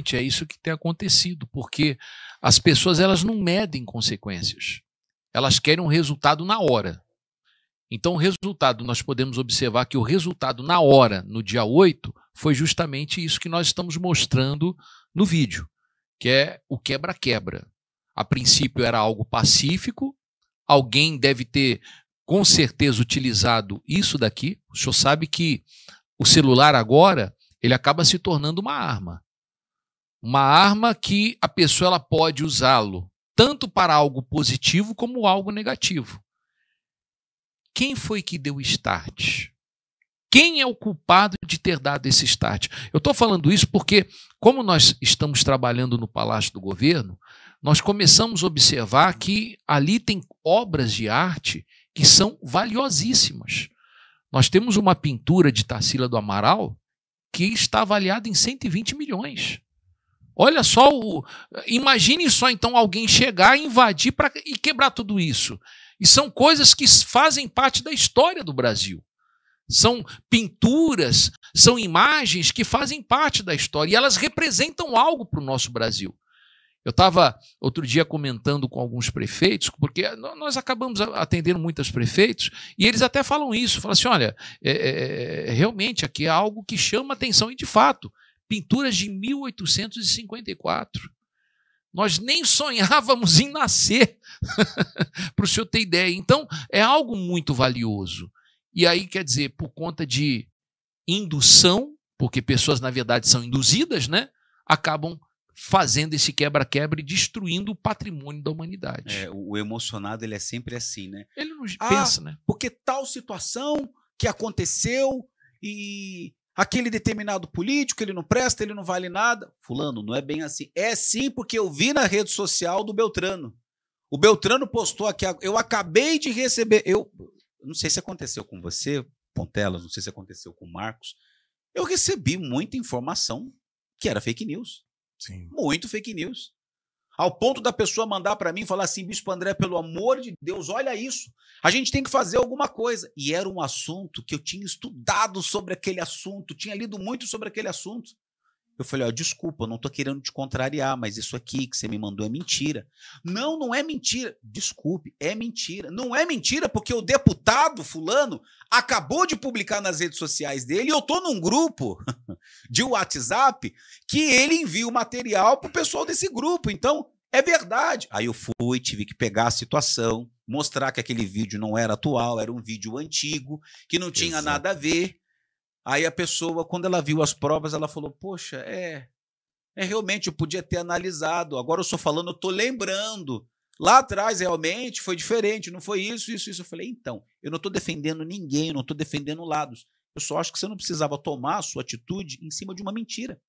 Infelizmente, é isso que tem acontecido, porque as pessoas elas não medem consequências. Elas querem um resultado na hora. Então, o resultado, nós podemos observar que o resultado na hora, no dia 8, foi justamente isso que nós estamos mostrando no vídeo, que é o quebra-quebra. A princípio era algo pacífico, alguém deve ter com certeza utilizado isso daqui. O senhor sabe que o celular agora, ele acaba se tornando uma arma. Uma arma que a pessoa ela pode usá-lo tanto para algo positivo como algo negativo. Quem foi que deu o start? Quem é o culpado de ter dado esse start? Eu estou falando isso porque, como nós estamos trabalhando no Palácio do Governo, nós começamos a observar que ali tem obras de arte que são valiosíssimas. Nós temos uma pintura de Tarsila do Amaral que está avaliada em 120 milhões. Olha só, o, imagine só então alguém chegar, invadir pra, e quebrar tudo isso. E são coisas que fazem parte da história do Brasil. São pinturas, são imagens que fazem parte da história e elas representam algo para o nosso Brasil. Eu estava outro dia comentando com alguns prefeitos, porque nós acabamos atendendo muitos prefeitos, e eles até falam isso: falam assim, olha, é, é, é realmente aqui é algo que chama atenção, e de fato, pinturas de 1854. Nós nem sonhávamos em nascer, para o senhor ter ideia. Então, é algo muito valioso. E aí, quer dizer, por conta de indução, porque pessoas, na verdade, são induzidas, né? Acabam fazendo esse quebra-quebra e destruindo o patrimônio da humanidade. É, o emocionado, ele é sempre assim, né? Ele não ah, pensa, né? Porque tal situação que aconteceu e aquele determinado político, ele não presta, ele não vale nada. Fulano, não é bem assim. É sim, porque eu vi na rede social do Beltrano. O Beltrano postou aqui, eu acabei de receber. Eu não sei se aconteceu com você, Pontelas, não sei se aconteceu com o Marcos. Eu recebi muita informação que era fake news. Sim. Muito fake news ao ponto da pessoa mandar para mim falar assim, Bispo André, pelo amor de Deus, olha isso, a gente tem que fazer alguma coisa. E era um assunto que eu tinha estudado sobre aquele assunto, tinha lido muito sobre aquele assunto. Eu falei, ó, desculpa, não tô querendo te contrariar, mas isso aqui que você me mandou é mentira. Não, não é mentira. Desculpe, é mentira. Não é mentira porque o deputado fulano acabou de publicar nas redes sociais dele, e eu tô num grupo de WhatsApp que ele envia o material pro pessoal desse grupo. Então, é verdade. Aí eu fui, tive que pegar a situação, mostrar que aquele vídeo não era atual, era um vídeo antigo, que não tinha Exato. nada a ver. Aí a pessoa, quando ela viu as provas, ela falou: Poxa, é, é realmente, eu podia ter analisado. Agora eu estou falando, eu estou lembrando. Lá atrás, realmente, foi diferente, não foi isso, isso, isso. Eu falei, então, eu não estou defendendo ninguém, não estou defendendo lados. Eu só acho que você não precisava tomar a sua atitude em cima de uma mentira.